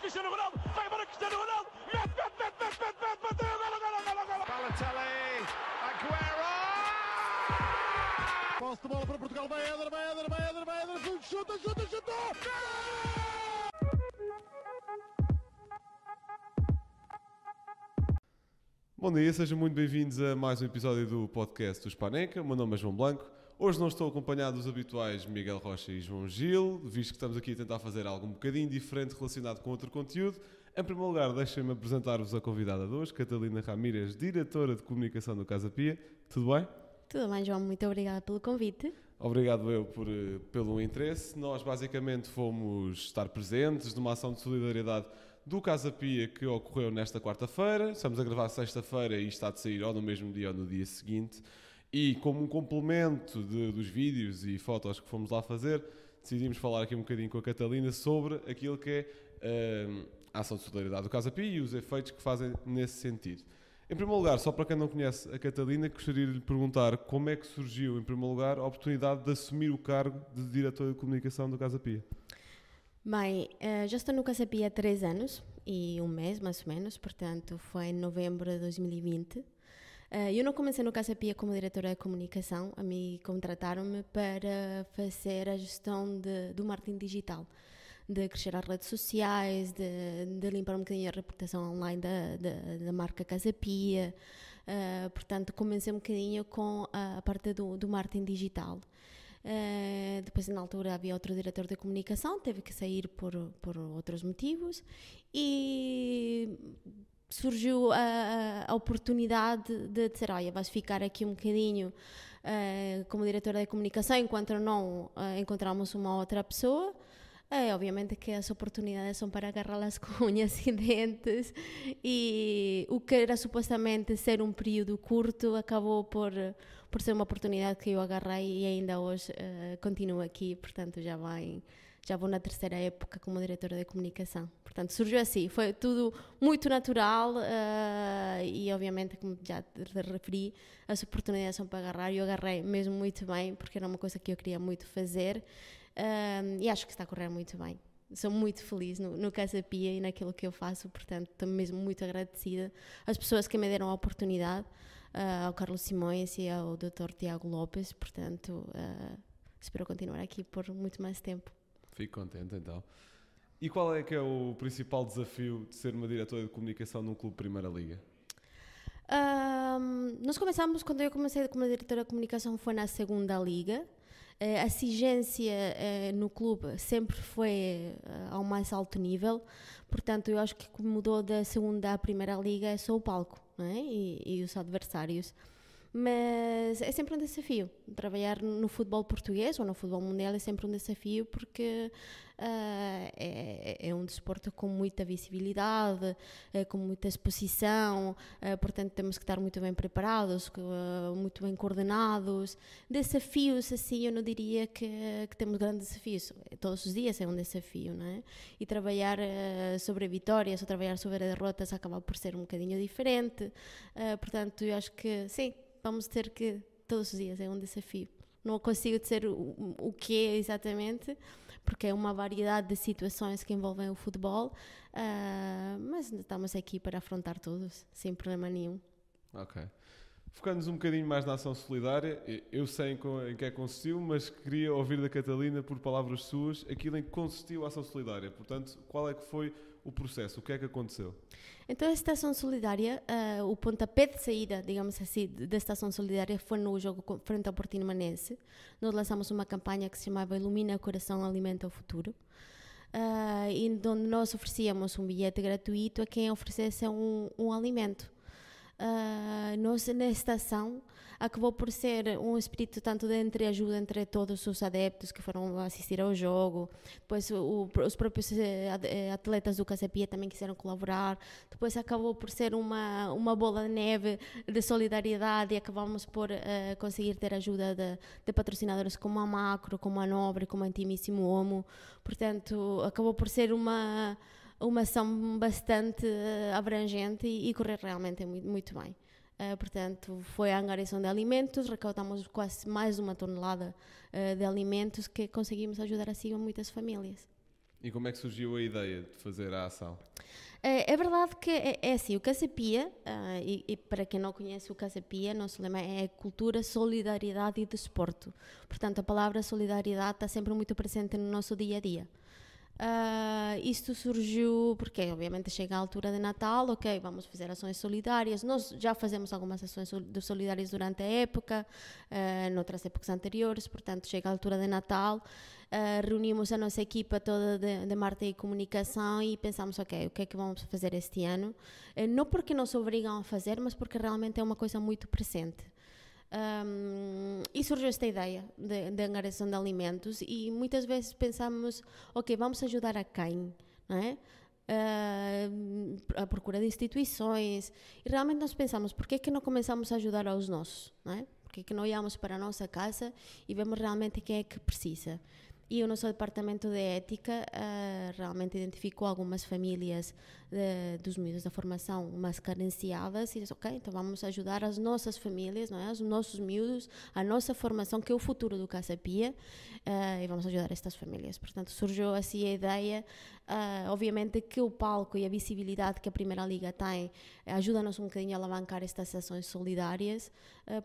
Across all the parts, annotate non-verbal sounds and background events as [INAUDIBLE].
Cristiano Ronaldo, vai embora Cristiano Ronaldo, mete, mete, mete, mete, mete, mete, bateu, gol, gol, gol, Balotelli, Aguero! Posse de bola para Portugal, vai Éder, vai Éder, vai Éder, vai Éder, chuta, chuta, chuta! Bom dia, sejam muito bem-vindos a mais um episódio do podcast do Spaneca. O meu nome é João Blanco Hoje não estou acompanhado dos habituais Miguel Rocha e João Gil, visto que estamos aqui a tentar fazer algo um bocadinho diferente relacionado com outro conteúdo. Em primeiro lugar, deixem-me apresentar-vos a convidada de hoje, Catalina Ramírez, diretora de comunicação do Casa Pia. Tudo bem? Tudo bem, João. Muito obrigada pelo convite. Obrigado eu por, eh, pelo interesse. Nós basicamente fomos estar presentes numa ação de solidariedade do Casa Pia que ocorreu nesta quarta-feira. Estamos a gravar sexta-feira e está de sair ou no mesmo dia ou no dia seguinte. E como um complemento de, dos vídeos e fotos que fomos lá fazer, decidimos falar aqui um bocadinho com a Catalina sobre aquilo que é uh, a ação de solidariedade do Casa Pia e os efeitos que fazem nesse sentido. Em primeiro lugar, só para quem não conhece a Catalina, gostaria de lhe perguntar como é que surgiu, em primeiro lugar, a oportunidade de assumir o cargo de diretora de comunicação do Casa Pia. Bem, eh, já estou no Casa Pia há três anos e um mês, mais ou menos, portanto, foi em novembro de 2020. Eh, eu não comecei no Casa Pia como diretora de comunicação, a mim contrataram-me para fazer a gestão de, do marketing digital, de crescer as redes sociais, de, de limpar um bocadinho a reputação online da, da, da marca Casa Pia. Uh, eh, portanto, comecei um bocadinho com a, a parte do, do marketing digital. Uh, depois, na altura, havia outro diretor de comunicação, teve que sair por, por outros motivos. E surgiu a, a oportunidade de dizer, olha, vais ficar aqui um bocadinho uh, como diretora da comunicação enquanto não uh, encontramos uma outra pessoa. é obviamente que as oportunidades são para agarrá-las [LAUGHS] com unhas e dentes e o que era supostamente ser um período curto acabou por, por ser uma oportunidade que eu agarrei e ainda hoje uh, continuo aqui, portanto já vai já vou na terceira época como diretora de comunicação. Portanto, surgiu assim, foi tudo muito natural uh, e, obviamente, como já te referi, as oportunidades são para agarrar e eu agarrei mesmo muito bem, porque era uma coisa que eu queria muito fazer eh, e acho que está a correr muito bem. Sou muito feliz no, no Casa Pia e naquilo que eu faço, portanto, estou mesmo muito agradecida às pessoas que me deram a oportunidade, uh, ao Carlos Simões e ao Dr. Tiago Lopes, portanto, uh, espero continuar aqui por muito mais tempo. Fico contente então. E qual é que é o principal desafio de ser uma diretora de comunicação num clube Primeira Liga? Um, nós começamos, quando eu comecei como diretora de comunicação, foi na segunda liga. Eh, a exigência eh, no clube sempre foi eh, ao mais alto nível, portanto, eu acho que o que mudou da segunda à primeira liga é só o palco é? e, e os adversários. Mas é sempre um desafio. Trabalhar no futebol português ou no futebol mundial é sempre um desafio porque uh, é, é, um desporto com muita visibilidade, uh, com muita exposição, uh, portanto temos que estar muito bem preparados, muito bem coordenados. Desafios, assim, eu não diria que, que, temos grandes desafios. Todos os dias é um desafio, não é? E trabalhar sobre vitórias ou trabalhar sobre derrotas acaba por ser um bocadinho diferente. portanto, eu acho que sim vamos ter que, todos os dias, é um desafio. Não consigo dizer o, o que é exatamente, porque é uma variedade de situações que envolvem o futebol, uh, mas estamos aqui para afrontar todos, sem problema nenhum. Ok. Focando-nos um bocadinho mais na ação solidária, eu sei em que é que consistiu, mas queria ouvir da Catalina, por palavras suas, aquilo em que consistiu a ação solidária. Portanto, qual é que foi o processo? O que é que aconteceu? Então, a Estação Solidária, uh, o pontapé de saída, digamos assim, da Estação Solidária foi no jogo frente ao Manense. Nós lançamos uma campanha que se chamava Ilumina o Coração, Alimenta o Futuro. Uh, e onde nós oferecíamos um bilhete gratuito a quem oferecesse um, um alimento. Uh, nós, na estação, acabou por ser um espírito tanto de entreajuda entre todos os adeptos que foram assistir ao jogo, depois o, os próprios eh, eh, atletas do Casapia também quiseram colaborar, depois acabou por ser uma, uma bola de neve de solidariedade e acabamos por uh, conseguir ter ajuda de, de, patrocinadores como a Macro, como a Nobre, como a Intimíssimo Homo, portanto acabou por ser uma uma ação bastante abrangente e, e correr realmente muito, muito bem. Uh, portanto, foi a angariação de alimentos, recautamos quase mais uma tonelada uh, de alimentos que conseguimos ajudar assim a muitas famílias. E como é que surgiu a ideia de fazer a ação? É, é verdade que é, é, assim, o Casapia, uh, e, e, para quem não conhece o Casapia, nosso lema é cultura, solidariedade e desporto. Portanto, a palavra solidariedade está sempre muito presente no nosso dia a dia. Uh, isto surgiu porque, obviamente, chega a altura de Natal, ok, vamos fazer ações solidárias. Nós já fazemos algumas ações solidárias durante a época, uh, noutras épocas anteriores, portanto, chega a altura de Natal, uh, reunimos a nossa equipa toda de, de marketing e comunicação e pensamos, ok, o que é que vamos fazer este ano? Uh, não porque nos obrigam a fazer, mas porque realmente é uma coisa muito presente. Um, e surgiu esta ideia de, angariação de alimentos e muitas vezes pensamos, ok, vamos ajudar a quem, não é? Uh, ah, a procura de instituições e realmente nós pensamos por que é que não começamos a ajudar aos nossos, não é? Porque é que não íamos para a nossa casa e vemos realmente quem é que precisa e o nosso departamento de ética uh, realmente identificou algumas famílias de, dos miúdos da formação mais carenciadas e disse, ok, então vamos ajudar as nossas famílias, não é? os nossos miúdos, a nossa formação, que é o futuro do Casa Pia, uh, e vamos ajudar estas famílias. Portanto, surgiu assim a ideia, uh, obviamente que o palco e a visibilidade que a Primeira Liga tem ajuda-nos um bocadinho a alavancar estas ações solidárias,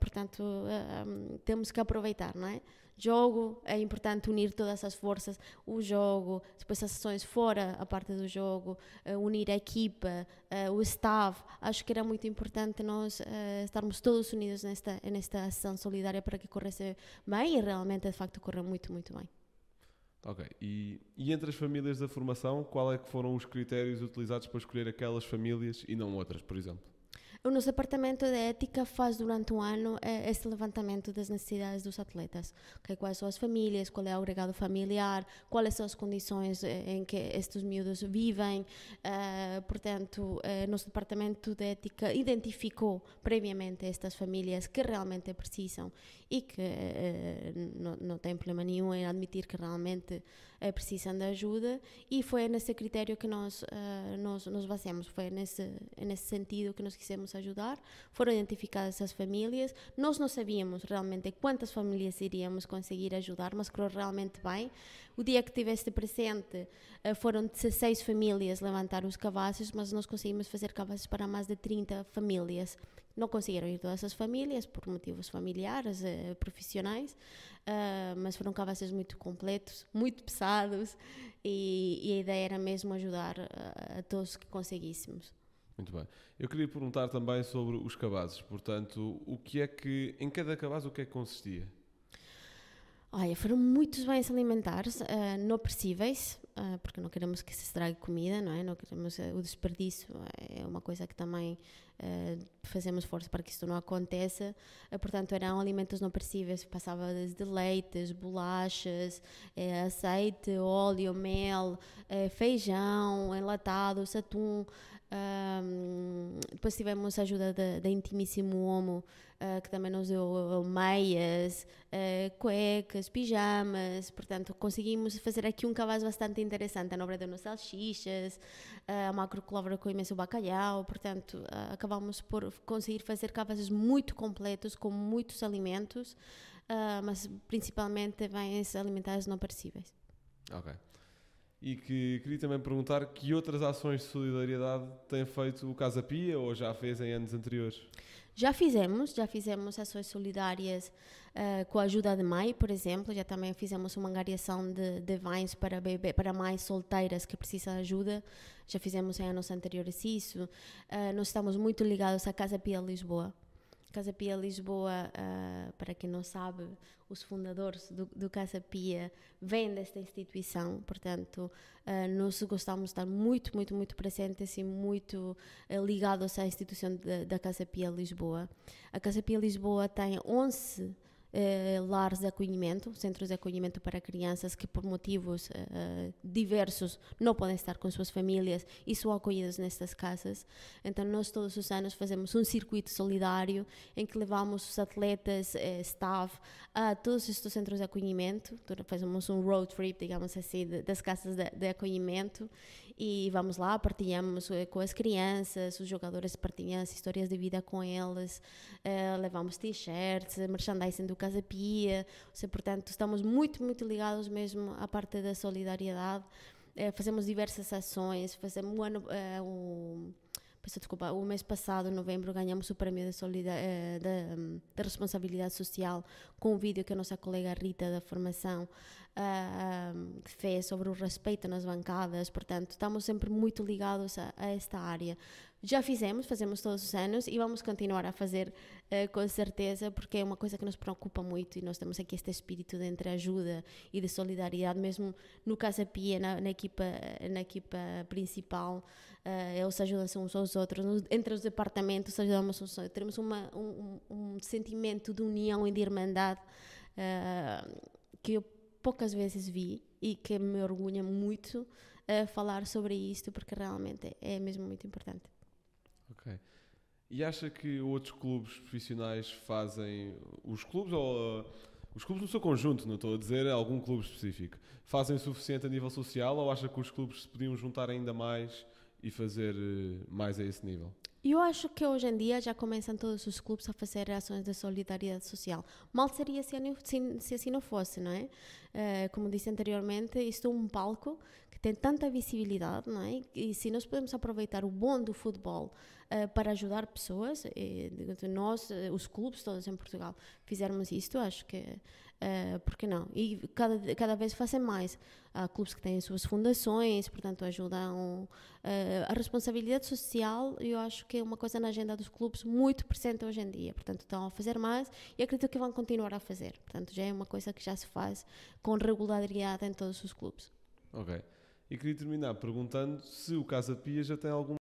portanto, um, temos que aproveitar, não é? jogo, é importante unir todas as forças, o jogo, depois as sessões fora a parte do jogo, uh, unir a equipa, uh, o staff. Acho que era muito importante nós uh, estarmos todos unidos nesta, nesta ação solidária para que corresse bem e realmente, de facto, correu muito, muito bem. Ok, e, e entre as famílias da formação, qual é que foram os critérios utilizados para escolher aquelas famílias e não outras, por exemplo? O nosso departamento de ética faz durante um ano este é, esse levantamento das necessidades dos atletas. Okay? Quais são as famílias, qual é o agregado familiar, quais são as condições eh, em que estes miúdos vivem. Eh, portanto, o eh, nosso departamento de ética identificou previamente estas famílias que realmente precisam e que não, não tem problema nenhum em admitir que realmente uh, é precisam de ajuda e foi nesse critério que nós uh, nós nos baseamos foi nesse é nesse sentido que nós quisemos ajudar foram identificadas as famílias nós não sabíamos realmente quantas famílias iríamos conseguir ajudar mas correu realmente bem o dia que tiveste presente uh, foram 16 famílias levantar os cavaços mas nós conseguimos fazer cavaços para mais de 30 famílias não conseguiram ir todas as famílias por motivos familiares, eh, profissionais, uh, mas foram cavaças muito completos, muito pesados e, e a ideia era mesmo ajudar a, ah, a, todos que conseguíssemos. Muito bem. Eu queria perguntar também sobre os cavazes. Portanto, o que é que em cada cabaz o que é que consistia? Olha, foram muitos bens alimentares uh, não perecíveis, ah, porque não queremos que se estrague comida, não é? Não queremos ah, o desperdício, ah, é uma coisa que também fazemos força para que isso não aconteça. portanto, eram alimentos não percíveis passava de leites, bolachas, eh, azeite, óleo, mel, eh, feijão, enlatados, atum, um, depois tivemos a ajuda da Intimíssimo Homo, uh, que também nos deu ah, meias, uh, cuecas, pijamas. Portanto, conseguimos fazer aqui um cavalo bastante interessante. A Nobre deu-nos salsichas, uh, a Macro colaborou com imenso bacalhau. Portanto, uh, acabamos por conseguir fazer cavazes muito completos, com muitos alimentos, mas principalmente bens alimentares não perecíveis. Ok e que queria também perguntar que outras ações de solidariedade tem feito o Casa Pia ou já fez em anos anteriores? Já fizemos, já fizemos ações solidárias uh, com a ajuda de mãe, por exemplo, já também fizemos uma angariação de, de para, bebê, para mães solteiras que precisam de ajuda, já fizemos em anos anteriores isso. Uh, nós estamos muito ligados à Casa Pia Lisboa, Casa Pia Lisboa, uh, para quem não sabe, os fundadores do, do Casa Pia vêm desta instituição, portanto, uh, nós gostamos de estar muito, muito, muito presentes e muito uh, ligados à instituição de, da Casa Pia Lisboa. A Casa Pia Lisboa tem 11 eh, lares de acolhimento, centros de acolhimento para crianças que, por motivos eh, eh, diversos, não podem estar com suas famílias e são acolhidas nestas casas. Então, nós todos os anos fazemos um circuito solidário em que levamos os atletas, staff, a todos estes centros de acolhimento, fazemos um road trip, digamos assim, de, das casas de, de acolhimento e vamos lá, partilhamos eh, com as crianças, os jogadores partilham as histórias de vida com eles, uh, levamos t-shirts, merchandising do Casa Pia, seja, portanto estamos muito, muito ligados mesmo à parte da solidariedade, uh, fazemos diversas ações, fazemos um ano... Uh, um, desculpa, o mês passado, em novembro, ganhamos o prémio de, de, de, responsabilidade social com um vídeo que a nossa colega Rita da formação uh, que fez sobre o respeito nas bancadas, portanto, estamos sempre muito ligados a, a, esta área. Já fizemos, fazemos todos os anos e vamos continuar a fazer uh, com certeza, porque é uma coisa que nos preocupa muito e nós temos aqui este espírito de entreajuda e de solidariedade, mesmo no Casa Pia, na, na equipa, na equipa principal, uh, eles ajudam-se uns aos outros, nos, entre os departamentos ajudamos uns aos outros, temos uma, um, um sentimento de união e de irmandade uh, que eu poucas vezes vi e que me orgulha muito uh, falar sobre isto, porque realmente é mesmo muito importante. Ok. E acha que outros clubes profissionais fazem. Os clubes ou. Eh, os clubes no seu conjunto, não estou a dizer algum clube específico, fazem o suficiente a nível social ou acha que os clubes se podiam juntar ainda mais e fazer eh, mais a esse nível? Eu acho que hoje em dia já começam todos os clubes a fazer ações de solidariedade social. Mal seria se, se assim não fosse, não é? Uh, como disse anteriormente, isto é um palco que tem tanta visibilidade, não é? E se nós podemos aproveitar o bom do futebol eh, para ajudar pessoas. Eh, e, nós, eh, os clubes todos em Portugal, fizermos isto, acho que uh, porque não? E cada, cada vez fazem mais. Há clubes que têm suas fundações, portanto ajudam. Uh, a responsabilidade social, eu acho que é uma coisa na agenda dos clubes muito presente hoje em dia. Portanto, estão a fazer mais e acredito que vão continuar a fazer. Portanto, já é uma coisa que já se faz com regularidade em todos os clubes. Ok. E queria terminar perguntando se o Casa Pia já tem algum